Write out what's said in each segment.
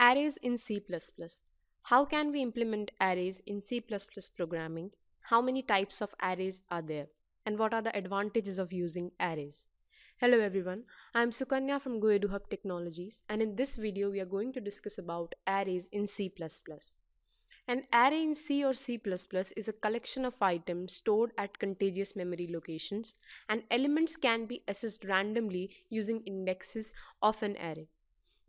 Arrays in C++. How can we implement arrays in C++ programming? How many types of arrays are there? And what are the advantages of using arrays? Hello everyone, I am Sukanya from GoEduHub Technologies and in this video we are going to discuss about arrays in C++. An array in C or C++ is a collection of items stored at contiguous memory locations and elements can be accessed randomly using indexes of an array.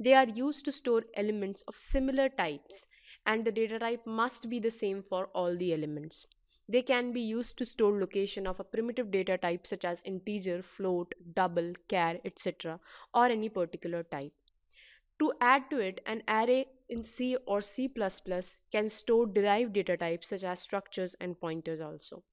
They are used to store elements of similar types and the data type must be the same for all the elements. They can be used to store location of a primitive data type such as integer, float, double, char, etc. or any particular type. To add to it, an array in C or C++ can store derived data types such as structures and pointers also.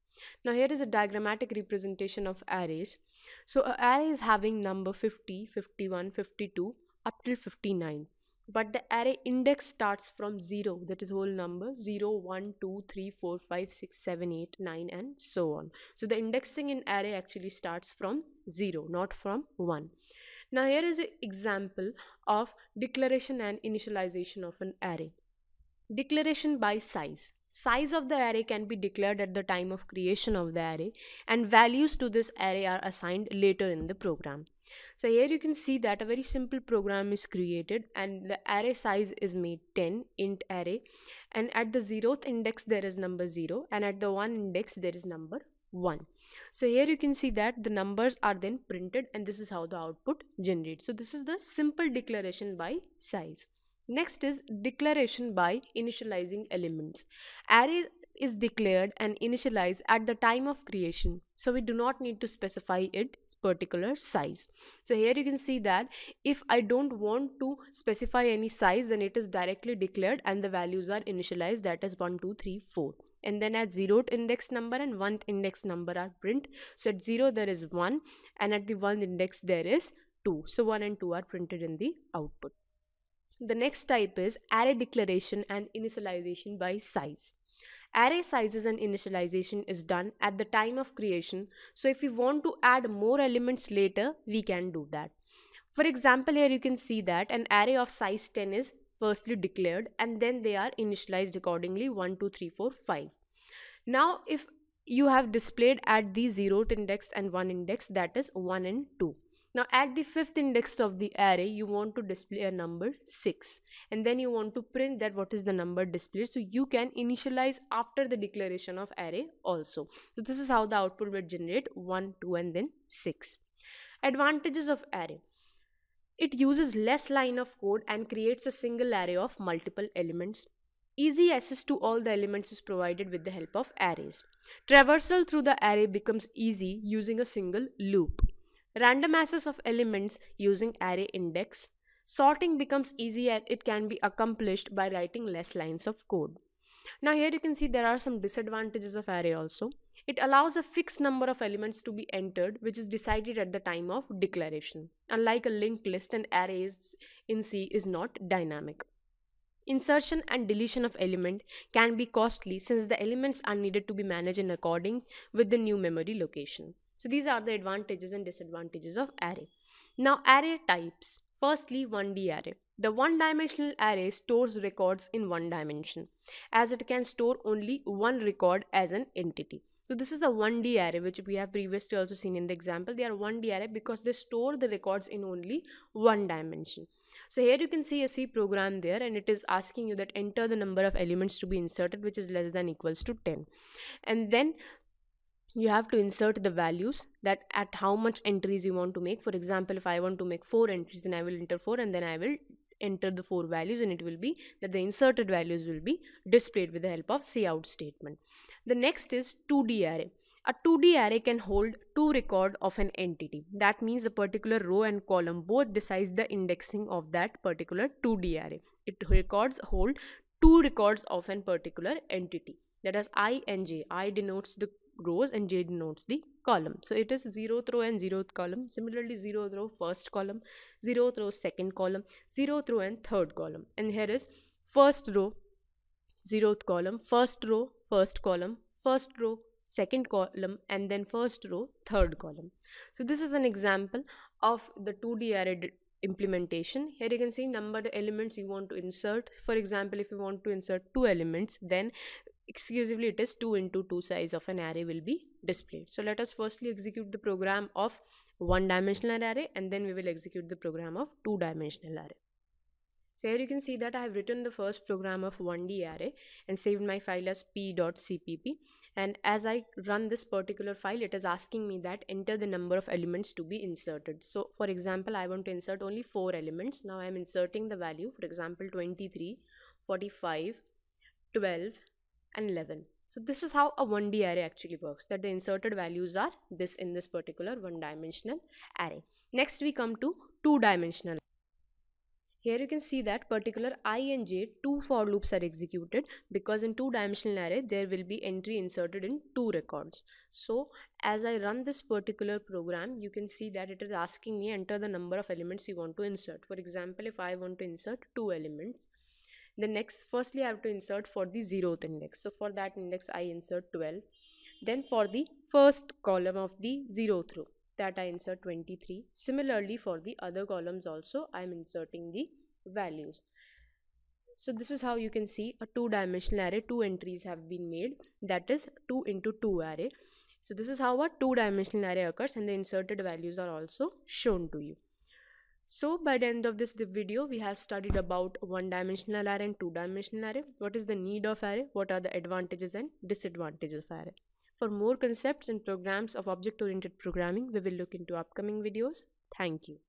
Now here is a diagrammatic representation of arrays. So an array is having number 50, 51, 52 up till 59 but the array index starts from 0 that is whole number 0 1 2 3 4 5 6 7 8 9 and so on so the indexing in array actually starts from 0 not from 1 now here is an example of declaration and initialization of an array declaration by size size of the array can be declared at the time of creation of the array and values to this array are assigned later in the program so here you can see that a very simple program is created and the array size is made 10 int array and at the 0th index there is number 0 and at the 1 index there is number 1. So here you can see that the numbers are then printed and this is how the output generates. So this is the simple declaration by size. Next is declaration by initializing elements. Array is declared and initialized at the time of creation. So we do not need to specify it particular size so here you can see that if I don't want to specify any size then it is directly declared and the values are initialized that is 1 2 3 4 and then at 0th index number and 1th index number are print so at 0 there is 1 and at the 1 index there is 2 so 1 and 2 are printed in the output the next type is array declaration and initialization by size Array sizes and initialization is done at the time of creation. So if we want to add more elements later, we can do that. For example, here you can see that an array of size 10 is firstly declared and then they are initialized accordingly 1, 2, 3, 4, 5. Now if you have displayed at the zeroth index and one index that is 1 and 2. Now at the fifth index of the array, you want to display a number 6 and then you want to print that what is the number displayed. So you can initialize after the declaration of array also. So this is how the output will generate 1, 2 and then 6. Advantages of array. It uses less line of code and creates a single array of multiple elements. Easy access to all the elements is provided with the help of arrays. Traversal through the array becomes easy using a single loop random access of elements using array index. Sorting becomes easier, it can be accomplished by writing less lines of code. Now here you can see there are some disadvantages of array also. It allows a fixed number of elements to be entered which is decided at the time of declaration. Unlike a linked list, an array in C is not dynamic. Insertion and deletion of element can be costly since the elements are needed to be managed in according with the new memory location. So these are the advantages and disadvantages of array. Now array types. Firstly 1D array. The one-dimensional array stores records in one dimension as it can store only one record as an entity. So this is a 1D array which we have previously also seen in the example. They are 1D array because they store the records in only one dimension. So here you can see a C program there and it is asking you that enter the number of elements to be inserted which is less than equals to 10. And then you have to insert the values that at how much entries you want to make for example if i want to make four entries then i will enter four and then i will enter the four values and it will be that the inserted values will be displayed with the help of cout statement the next is 2d array a 2d array can hold two records of an entity that means a particular row and column both decides the indexing of that particular 2d array it records hold two records of an particular entity that is i and j i denotes the rows and j denotes the column. So it is 0th row and 0th column. Similarly 0th row first column, 0th row second column, 0th row and third column. And here is first row, 0th column, first row, first column, first row, second column and then first row, third column. So this is an example of the 2D array implementation here you can see number elements you want to insert for example if you want to insert two elements then exclusively it is 2 into 2 size of an array will be displayed. So let us firstly execute the program of one dimensional array and then we will execute the program of two dimensional array. So here you can see that I have written the first program of 1D array and saved my file as p.cpp and as I run this particular file it is asking me that enter the number of elements to be inserted. So for example I want to insert only 4 elements. Now I am inserting the value for example 23, 45, 12, and 11. So this is how a 1D array actually works that the inserted values are this in this particular one dimensional array. Next we come to two dimensional. Here you can see that particular i and j two for loops are executed because in two dimensional array there will be entry inserted in two records. So as I run this particular program you can see that it is asking me enter the number of elements you want to insert. For example if I want to insert two elements the next firstly i have to insert for the zeroth index so for that index i insert 12 then for the first column of the zeroth row that i insert 23 similarly for the other columns also i am inserting the values so this is how you can see a two dimensional array two entries have been made that is 2 into 2 array so this is how a two dimensional array occurs and the inserted values are also shown to you so by the end of this video, we have studied about one-dimensional array and two-dimensional array. What is the need of array? What are the advantages and disadvantages of array? For more concepts and programs of object-oriented programming, we will look into upcoming videos. Thank you.